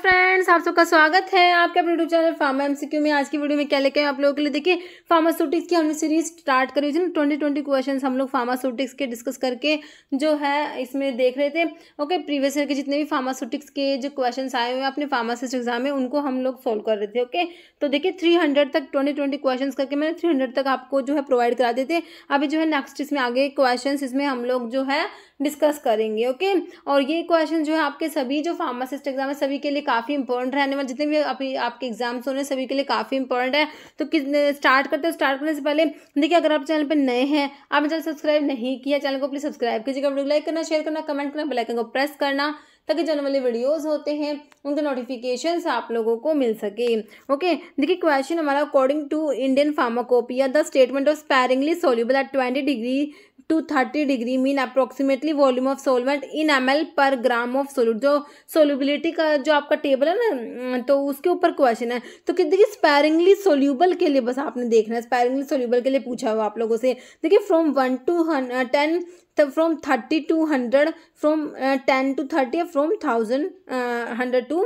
Friends आप सबका स्वागत है आपके अपने यूट्यूब चैनल फार्मा एमसीक्यू में आज की वीडियो में क्या लेके आप लोगों के लिए देखिए फार्मास्यूटिक्स की हमने सीरीज स्टार्ट करी थी ना ट्वेंटी ट्वेंटी क्वेश्चन हम लोग फार्मास्यूटिक्स के डिस्कस करके जो है इसमें देख रहे थे ओके प्रीवियस ईयर के जितने भी फार्मास्यूटिक्स के जो क्वेश्चन आए हुए हैं अपने फार्मासिस्ट एग्जाम में उनको हम लोग सोल्व कर रहे थे ओके तो देखिए थ्री तक ट्वेंटी ट्वेंटी क्वेश्चन करके मैंने थ्री तक आपको जो है प्रोवाइड करा देते अभी जो है नेक्स्ट इसमें आगे क्वेश्चन इसमें हम लोग जो है डिस्कस करेंगे ओके और ये क्वेश्चन जो है आपके सभी जो फार्मासिस्ट एग्जाम है सभी के लिए काफ़ी इंपॉर्टेंट रहने वाले जितने भी अभी आपके एग्जाम्स होने सभी के लिए काफ़ी इंपॉर्टेंट है तो किस स्टार्ट करते हो स्टार्ट करने से पहले देखिए अगर आप चैनल पर नए हैं आपने चैनल सब्सक्राइब नहीं किया चैनल को प्लीज़ सब्सक्राइब कीजिएगा वीडियो लाइक करना शेयर करना कमेंट करना बेलाइकन को प्रेस करना ताकि जो वाले वीडियोस होते हैं उनके नोटिफिकेशन आप लोगों को मिल सके ओके देखिए क्वेश्चन हमारा according to Indian pharmacopoeia the statement of sparingly soluble at twenty degree to thirty degree mean approximately volume of solvent in M per gram of सोलूट जो सोल्यूबिलिटी का जो आपका टेबल है ना हम्म, तो उसके ऊपर क्वेश्चन है तो कि देखिए स्पैरिंगली सोल्यूबल के लिए बस आपने देखना है स्पैरिंगली सोल्यूबल के लिए पूछा हुआ आप लोगों से देखिए फ्रॉम वन टू टेन तो from thirty to hundred from ten to thirty या from thousand hundred to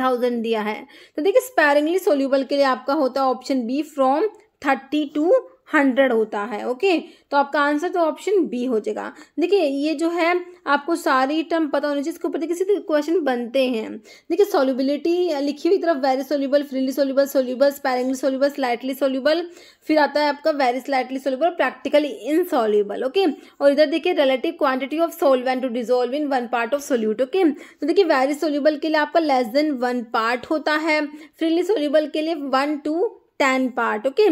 thousand दिया है तो देखिए स्पैरिंगली सोल्यूबल के लिए आपका होता है option B from thirty to hundred होता है ओके तो आपका आंसर तो ऑप्शन बी हो जाएगा देखिए ये जो है आपको सारी टर्म पता होनी चाहिए इसके ऊपर देखिए सीधे क्वेश्चन बनते हैं देखिए सोल्यूबिलिटी लिखी हुई तरफ very soluble freely soluble soluble sparingly soluble slightly soluble फिर आता है आपका very slightly soluble practically soluble okay और इधर देखिए relative quantity of solvent to dissolve in one part of solute okay तो देखिए वेरी सोल्यूबल के लिए आपका लेस देन वन पार्ट होता है फ्रीली सोल्यूबल के लिए one to ten part okay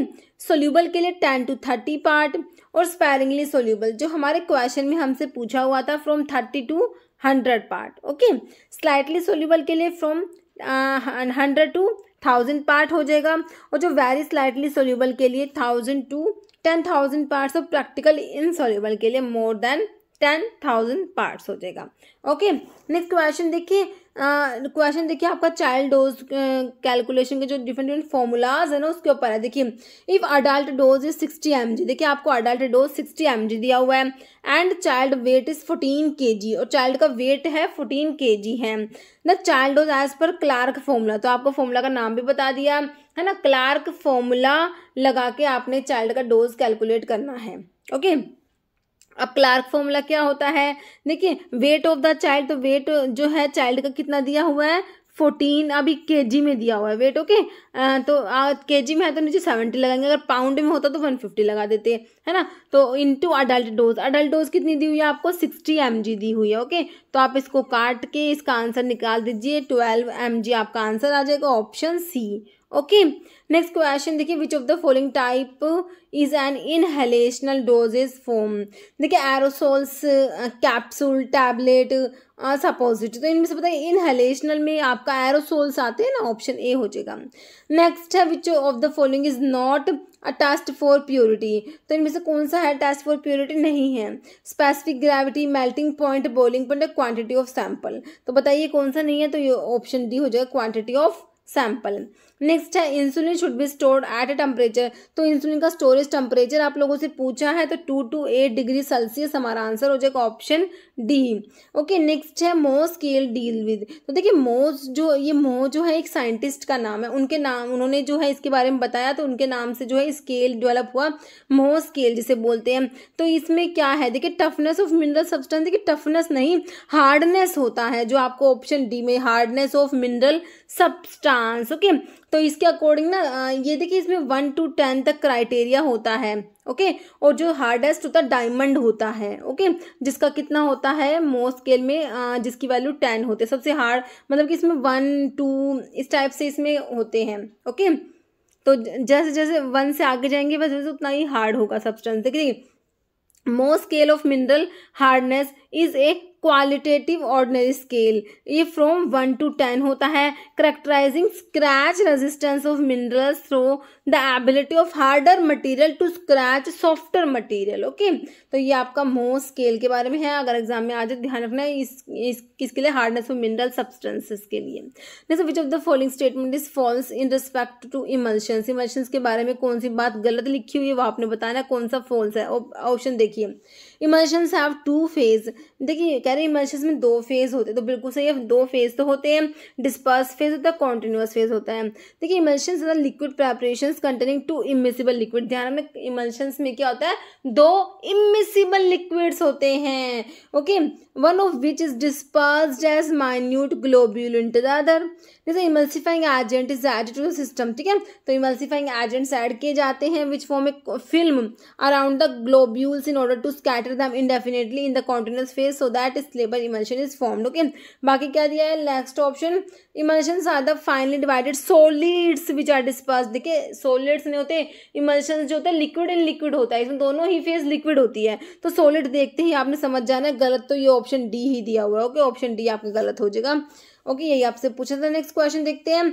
soluble के लिए टेन टू थर्टी पार्ट और स्पेरिंगली सोल्यूबल जो हमारे क्वेश्चन में हमसे पूछा हुआ था from thirty to hundred part okay slightly soluble के लिए from hundred to thousand part हो जाएगा और जो वेरी स्लाइटली सोल्यूबल के लिए thousand to ten thousand part और प्रैक्टिकल सोल्यूबल के लिए more than ten thousand parts हो जाएगा ओके नेक्स्ट क्वेश्चन देखिए क्वेश्चन देखिए आपका चाइल्ड डोज कैलकुलेशन के जो डिफरेंट डिफरेंट फॉर्मूलाज है ना उसके ऊपर है देखिए if adult dose is sixty M G देखिए आपको adult dose sixty M G दिया हुआ है and child weight is fourteen K G और चाइल्ड का वेट है फोर्टीन के जी है the child dose as per Clark formula तो आपको फॉर्मूला का नाम भी बता दिया है ना क्लार्क फॉर्मूला लगा के आपने चाइल्ड का डोज कैलकुलेट करना है ओके okay? अब क्लार्क फॉर्मूला क्या होता है देखिए वेट ऑफ द चाइल्ड तो वेट जो है चाइल्ड का कितना दिया हुआ है फोर्टीन अभी के जी में दिया हुआ है वेट ओके okay? तो के जी में है तो नीचे सेवेंटी लगाएंगे अगर पाउंड में होता तो वन फिफ्टी लगा देते है ना तो into adult dose adult dose कितनी दी हुई है आपको सिक्सटी एम जी दी हुई है ओके okay? तो आप इसको काट के इसका आंसर निकाल दीजिए ट्वेल्व एम जी आपका आंसर आ जाएगा option C okay next question देखिए which of the following type is an inhalational dosage form देखिए एरोसोल्स कैप्सूल टैबलेट सपोजिट तो इनमें से पता है इनहेलेशनल में आपका एरोसोल्स आते हैं ना ऑप्शन ए हो जाएगा नेक्स्ट है which of the following is not a test for purity तो इनमें से कौन सा है टेस्ट फॉर प्योरिटी नहीं है specific gravity melting point boiling point quantity of sample तो बताइए कौन सा नहीं है तो ये ऑप्शन डी हो जाएगा क्वांटिटी ऑफ सैंपल नेक्स्ट है insulin should be stored at a temperature तो इंसुलिन का स्टोरेज टेम्परेचर आप लोगों से पूछा है तो two to eight degree Celsius हमारा आंसर हो जाएगा ऑप्शन डी ओके नेक्स्ट है मोस स्केल डील विद तो देखिए मोस जो ये मो जो है एक साइंटिस्ट का नाम है उनके नाम उन्होंने जो है इसके बारे में बताया तो उनके नाम से जो है स्केल डेवलप हुआ मोह स्केल जिसे बोलते हैं तो इसमें क्या है देखिए टफनेस ऑफ मिनरल सब्सटेंस देखिए टफनेस नहीं हार्डनेस होता है जो आपको ऑप्शन डी में hardness of mineral substance okay तो तो इसके अकॉर्डिंग ना ये देखिए इसमें वन टू टेन तक क्राइटेरिया होता है ओके और जो हार्डेस्ट होता है डायमंड होता है ओके जिसका कितना होता है मोस्ट स्केल में जिसकी वैल्यू टेन होते हैं सबसे हार्ड मतलब कि इसमें वन टू इस टाइप से इसमें होते हैं ओके तो जैसे जैसे वन से आगे जाएंगे वैसे वैसे उतना ही हार्ड होगा सब्सटेंस देखिए Mohs scale of mineral hardness is a qualitative ordinary scale ये फ्रॉम वन टू टेन होता है characterising scratch resistance of minerals through the ability of harder material to scratch softer material okay तो ये आपका मोह scale के बारे में है अगर एग्जाम में आ जाए ध्यान रखना है इस, इस किसके लिए हार्डनेस ऑफ मिनरल सब्सटेंसेस के लिए जैसे which of the following statement is false in respect to emulsions emulsions के बारे में कौन सी बात गलत लिखी हुई है वो आपने बताना कौन सा फॉल्स है ऑप्शन देखिए इमल्शंस हैव टू फेज देखिए कह रहे हैं इमल्शंस में दो फेज होते हैं तो बिल्कुल सही है दो फेज तो होते हैं डिस्पर्स फेज होता है कॉन्टिन्यूस फेज होता है देखिए इमल्शंस ज़्यादा liquid preparation emulsions containing two immiscible liquid ध्यान में इमल्शंस में क्या होता है दो इमिसिबल लिक्विड्स होते हैं okay one of which is disperse as minute globule into the other जैसे emulsifying agent is add to the system ठीक है तो इमल्सिफाइंग एजेंट्स एड किए जाते हैं which form a film around the globules in order to scatter them indefinitely in the continuous phase so that stable emulsion is formed okay बाकी क्या दिया है next option emulsions are the finely divided solids which are disperse देखिए solids नहीं होते emulsion जो होते हैं लिक्विड एंड लिक्विड होता है इसमें दोनों ही फेज लिक्विड होती है तो सोलिड देखते ही आपने समझ जाना है गलत तो ये ऑप्शन डी ही दिया हुआ है ओके ऑप्शन डी आपका गलत हो जाएगा ओके यही आपसे पूछा था नेक्स्ट क्वेश्चन देखते हैं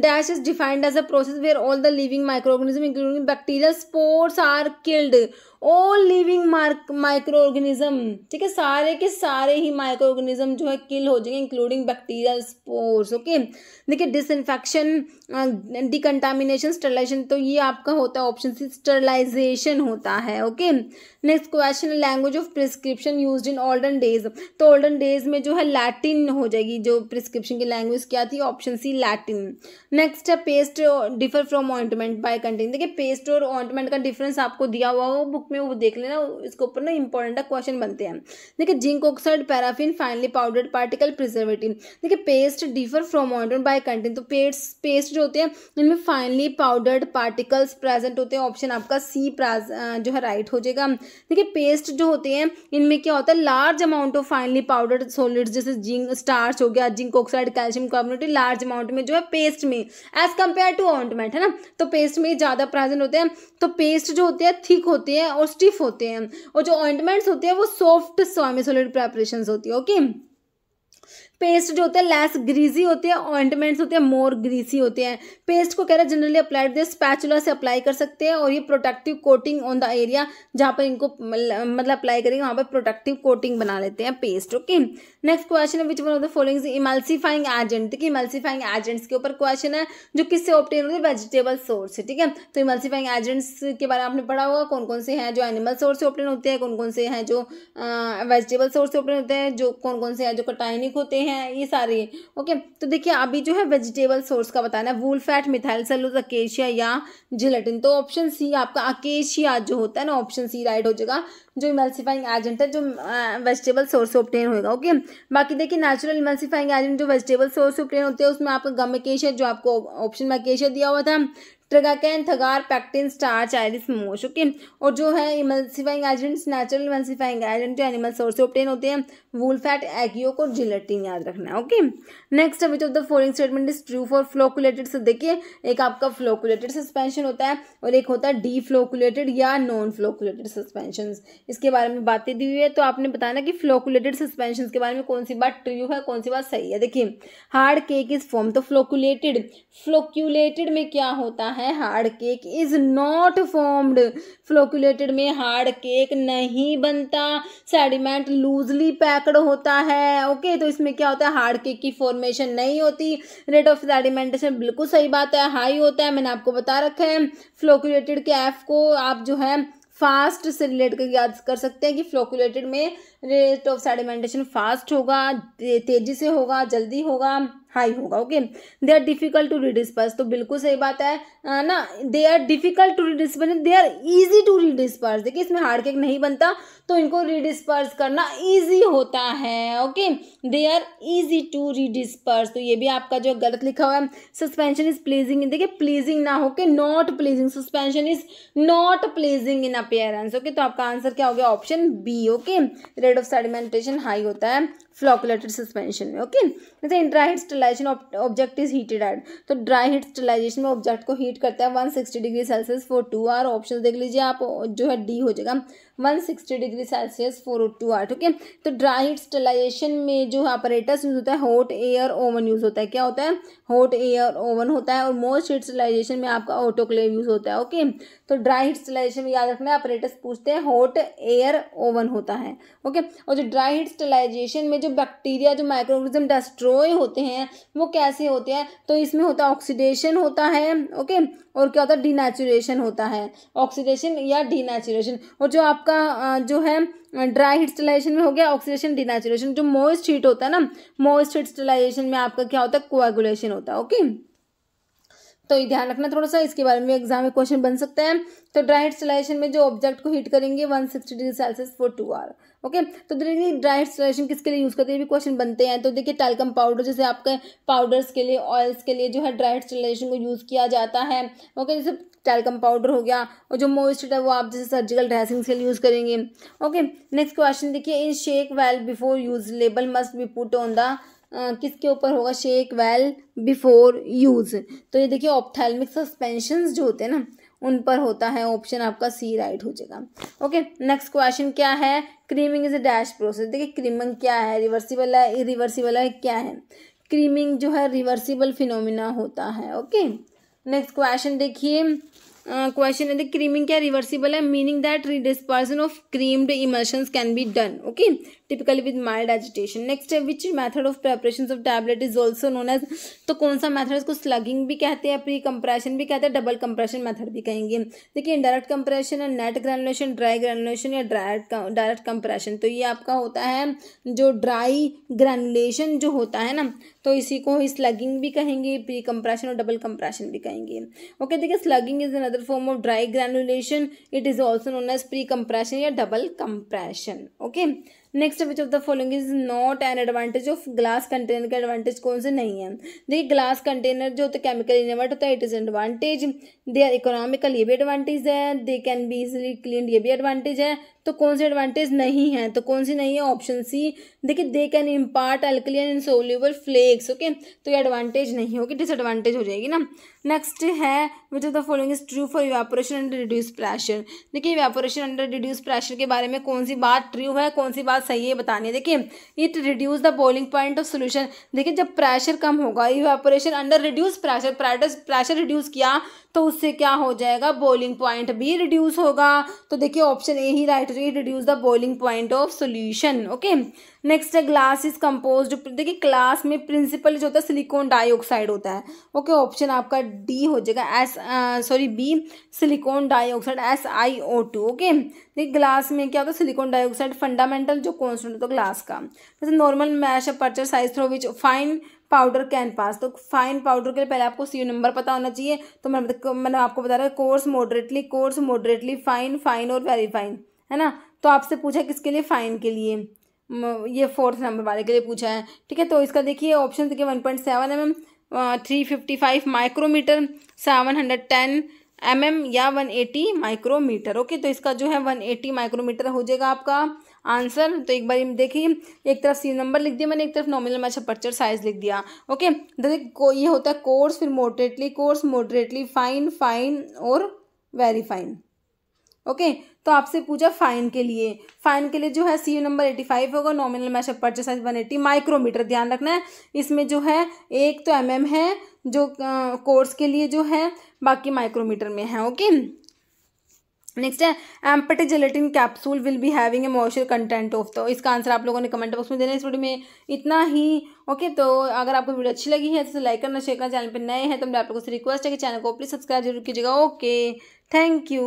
dash is defined as a process where all the living microorganism including bacteria spores are killed all living microorganism ठीक है सारे के सारे ही माइक्रो ऑर्गेनिज्म जो है किल हो जाएंगे इंक्लूडिंग बैक्टीरिया स्पोर्स ओके देखिए डिस इन्फेक्शन डिकन्टामिनेशन स्टरलाइजेशन तो ये आपका होता है ऑप्शन सी स्टरलाइजेशन होता है okay next question language of prescription use in olden days तो ओल्डन डेज में जो है लैटिन हो जाएगी जो प्रिस्क्रिप्शन की लैंग्वेज क्या थी ऑप्शन सी लैटिन नेक्स्ट है paste differ from ointment by content देखिए पेस्ट और ऑइंटमेंट का डिफरेंस आपको दिया हुआ हो बुक में वो देख लेना इसके ऊपर ना इंपॉर्टेंट क्वेश्चन बनते हैं देखिए zinc oxide paraffin finely powdered particle preservative देखिए paste differ from ointment by content तो पेस्ट पेस्ट जो होते हैं इनमें फाइनली पाउडर्ड पार्टिकल्स प्रेजेंट होते हैं ऑप्शन आपका सी जो है राइट हो जाएगा देखिए पेस्ट जो होते हैं इनमें क्या होता है large amount of finely powdered solid जैसे जिंक स्टार्च हो गया zinc oxide calcium carbonate large amount में जो है पेस्ट पेस्ट में एज कम्पेयर टू ऑइंटमेंट है ना तो पेस्ट में ज़्यादा प्रेजेंट होते हैं तो पेस्ट जो होते हैं थिक होते हैं और स्टिफ होते हैं और जो ऑइंटमेंट्स होते हैं वो सॉफ्ट सॉमिसोलिड प्रेपरेशन होती है ओके okay? पेस्ट जो होते हैं लेस ग्रीजी होते हैं ऑइंटमेंट्स होते हैं मोर ग्रीसी होते हैं पेस्ट को कह रहे हैं जनरली अप्लाइड होते हैं स्पैचुला से अप्लाई कर सकते हैं और ये protective coating on the area जहाँ पर इनको मतलब अप्लाई करेंगे वहाँ पर प्रोटेक्टिव कोटिंग बना लेते हैं पेस्ट ओके नेक्स्ट क्वेश्चन है which one of the following emulsifying agent देखिए इमल्सीफाइंग एजेंट्स के ऊपर क्वेश्चन है जो किससे ऑप्टेन होते हैं वेजिटेबल सोर्स ठीक है तो इमल्सीफाइंग एजेंट्स के बारे में आपने पढ़ा होगा कौन कौन से हैं जो एनिमल सोर्स से ऑप्टेन होते हैं कौन कौन से हैं जो वेजिटेबल सोर्स से ऑप्टेन होते हैं जो कौन कौन से हैं जो कटाइनिक होते हैं है ये सारे ओके तो देखिए अभी जो है वेजिटेबल सोर्स का बताना है wool fat methyl cellulose acacia या जिलेटिन तो ऑप्शन सी आपका अकेशिया जो होता है ना ऑप्शन सी राइट हो जाएगा जो इमल्सिफाइंग एजेंट है जो वेजिटेबल सोर्स से ऑप्टेन होगा ओके बाकी देखिए नेचुरल इमल्सिफाइंग एजेंट जो वेजिटेबल सोर्स से ऑप्टेन होते हैं उसमें आपका गम एकेशिया जो आपको ऑप्शन में अकेशिया दिया हुआ था tragacanth agar pectin starch Irish moss okay और जो है emulsifying agents natural emulsifying agent जो एनिमल सोर्स से ऑप्टेन होते हैं वूल फैट एगियोक और जिलेटिन याद रखना है okay next which of the following statement is true for flocculated देखिए एक आपका फ्लोकुलेटेड सस्पेंशन होता है और एक होता है डी फ्लोकुलेटेड या नॉन फ्लोकुलेटेड सस्पेंशन इसके बारे में बातें दी हुई है तो आपने बताना कि फ्लोकुलेटेड सस्पेंशन के बारे में कौन सी बात ट्रू है कौन सी बात सही है देखिए हार्ड केक इज फॉर्म तो फ्लोकुलेटेड फ्लोक्यूलेटेड में क्या होता है है hard cake is not formed flocculated में हार्ड केक नहीं बनता सेडिमेंट लूजली पैक्ड होता है ओके okay, तो इसमें क्या होता है हार्ड केक की फॉर्मेशन नहीं होती रेट ऑफ सेडिमेंटेशन बिल्कुल सही बात है हाई होता है मैंने आपको बता रखा है फ्लोकुलेटेड के एफ को आप जो है फास्ट से रिलेट कर याद कर सकते हैं कि फ्लोकुलेटेड में रेट ऑफ सेडिमेंटेशन फास्ट होगा तेजी से होगा जल्दी होगा हाई होगा okay they are difficult to redisperse तो बिल्कुल सही बात है ना they are difficult to redisperse they are easy to redisperse देखिए इसमें हार्ड केक नहीं बनता तो इनको रिडिस्पर्स करना ईजी होता है okay they are easy to redisperse तो ये भी आपका जो गलत लिखा हुआ है सस्पेंशन इज प्लीजिंग देखिए प्लीजिंग ना होके not pleasing suspension is not pleasing in appearance okay तो आपका आंसर क्या हो गया option B okay rate of sedimentation high होता है फ्लॉकुलेटेड सस्पेंशन में ओके जैसे in dry heat sterilisation object is heated at तो ड्राई हीट स्टलाइजेशन में ऑब्जेक्ट को हीट करता है one sixty degree Celsius for two hour option देख लीजिए आप जो है डी हो जाएगा one sixty degree Celsius for two hour ठीक है तो ड्राई हीट स्टलाइजेशन में जो ऑपरेटस यूज होता है हॉट एयर ओवन यूज होता है क्या होता है हॉट एयर ओवन होता है और मोस्ट हीट स्टलाइजेशन में आपका ऑटोक्लेव यूज होता है ओके तो ड्राई हीट स्टलाइजेशन में याद रखना है ऑपरेटस पूछते हैं हॉट एयर ओवन होता है ओके और जो ड्राई हीट स्टलाइजेशन में जो बैक्टीरिया जो माइक्रोग्रिज्म डिस्ट्रॉय होते हैं वो कैसे होते हैं तो इसमें होता है ऑक्सीडेशन होता है ओके और क्या होता है डीनेचुरेशन होता है ऑक्सीडेशन या डीनेचुरेशन और जो आपका जो है ड्राई हीट में हो गया ऑक्सीडेशन डीनेचुरेशन जो मोइस्ट हीट होता है ना मोइस्ट हीट में आपका क्या होता है कोएगुलेशन होता है ओके तो ये ध्यान रखना थोड़ा सा इसके बारे में एग्जाम में क्वेश्चन बन सकता है तो ड्राई हीट में जो ऑब्जेक्ट को हीट करेंगे one sixty degree Celsius for two hour okay तो देखिए ड्राई एक्सट्रैक्शन किसके लिए यूज़ करते हैं भी क्वेश्चन बनते हैं तो देखिए टेलकम पाउडर जैसे आपके पाउडर्स के लिए ऑयल्स के लिए जो है ड्राई एक्सट्रैक्शन को यूज़ किया जाता है ओके जैसे टेलकम पाउडर हो गया और जो मोइस्चर है वो आप जैसे सर्जिकल ड्रेसिंग के लिए यूज़ करेंगे ओके नेक्स्ट क्वेश्चन देखिए in shake well before use label must be put on the Uh, किसके ऊपर होगा शेक वेल बिफोर यूज़ तो ये देखिए ऑप्थेलमिक सस्पेंशन जो होते हैं ना उन पर होता है ऑप्शन आपका सी राइट हो जाएगा ओके नेक्स्ट क्वेश्चन क्या है creaming is a dash process देखिए क्रीमिंग क्या है रिवर्सिबल है रिवर्सिबल है क्या है क्रीमिंग जो है रिवर्सिबल फिनोमिना होता है ओके नेक्स्ट क्वेश्चन देखिए क्वेश्चन है क्रीमिंग क्या रिवर्सिबल है meaning that redispersion of creamed emulsions can be done okay typically with mild agitation next है which method of preparation of tablet is also known as तो कौन सा method उसको स्लगिंग भी कहते हैं प्री कंप्रेशन भी कहते हैं डबल कंप्रेशन मैथड भी कहेंगे देखिए इंडायरेक्ट कंप्रेशन है नेट ग्रेनुलेशन ड्राई ग्रेनुलेशन या डायरेक्ट डायरेक्ट कंप्रेशन तो ये आपका होता है जो ड्राई ग्रेनुलेशन जो होता है ना तो इसी को ही स्लगिंग भी कहेंगे प्री कंप्रेशन और डबल कंप्रेशन भी कहेंगे ओके देखिए slugging is another form of dry granulation it is also known as pre compression या double compression okay next which of the following is not an advantage of glass container का advantage कौन से नहीं है देखिए glass container जो होता है केमिकल इनवर्ट होता है it is advantage they are economical ये भी एडवांटेज है they can be easily clean ये भी एडवांटेज है तो कौन से एडवांटेज नहीं है तो कौन सी नहीं है ऑप्शन सी देखिए they can impart alkali and soluble flakes okay तो ये एडवांटेज नहीं होगी डिसएडवांटेज हो जाएगी ना नेक्स्ट है which of the following is true for evaporation under reduce pressure देखिए वेपोरेशन अंडर रिड्यूस प्रेशर के बारे में कौन सी बात ट्रू है कौन सी बात सही है बतानी है देखिए it reduce the boiling point of solution देखिए जब प्रेशर कम होगा evaporation under reduce pressure pressure reduce किया तो उससे क्या हो जाएगा बॉइलिंग पॉइंट भी रिड्यूस होगा तो देखिए ऑप्शन ए ही right naturally reduce the boiling point of solution okay next है ग्लास इज कम्पोज देखिए ग्लास में प्रिंसिपल जो होता है सिलिकॉन डाइऑक्साइड होता है ओके okay, ऑप्शन आपका डी हो जाएगा S sorry B silicon dioxide S I O two okay देखिए ग्लास में क्या होता है सिलिकॉन डाइऑक्साइड फंडामेंटल जो कॉन्सेंट होता है ग्लास का जैसे normal mesh aperture size through which fine powder can pass तो फाइन पाउडर के लिए पहले आपको सी नंबर पता होना चाहिए तो मैंने मैंने आपको बता रहा है coarse moderately coarse moderately fine fine और वेरी फाइन है ना तो आपसे पूछा किसके लिए फ़ाइन के लिए ये फोर्थ नंबर वाले के लिए पूछा है ठीक है तो इसका देखिए ऑप्शन देखिए one point seven M M three fifty five micrometre seven hundred ten M M या वन एटी माइक्रोमीटर ओके तो इसका जो है वन एटी माइक्रोमीटर हो जाएगा आपका आंसर तो एक बार देखिए एक तरफ सी नंबर लिख दिया मैंने एक तरफ नॉमिनल मैच पर्चर साइज लिख दिया ओके तो देखिए ये होता है कोर्स फिर moderately coarse moderately fine fine और वेरी फाइन ओके तो आपसे पूछा फाइन के लिए फाइन के लिए जो है सी नंबर एटी फाइव होगा nominal mesh aperture size one eighty micrometre ध्यान रखना है इसमें जो है एक तो एम mm है जो कोर्स के लिए जो है बाकी माइक्रोमीटर में है ओके नेक्स्ट है empty gelatin capsule will be having a moisture content of तो इसका आंसर आप लोगों ने कमेंट बॉक्स में देना है इस वीडियो में इतना ही ओके तो अगर आपको वीडियो अच्छी लगी है तो लाइक करना शेयर करना चैनल पर नए हैं तो मैं आप लोगों से रिक्वेस्ट है कि चैनल को प्लीज़ सब्सक्राइब जरूर कीजिएगा ओके थैंक यू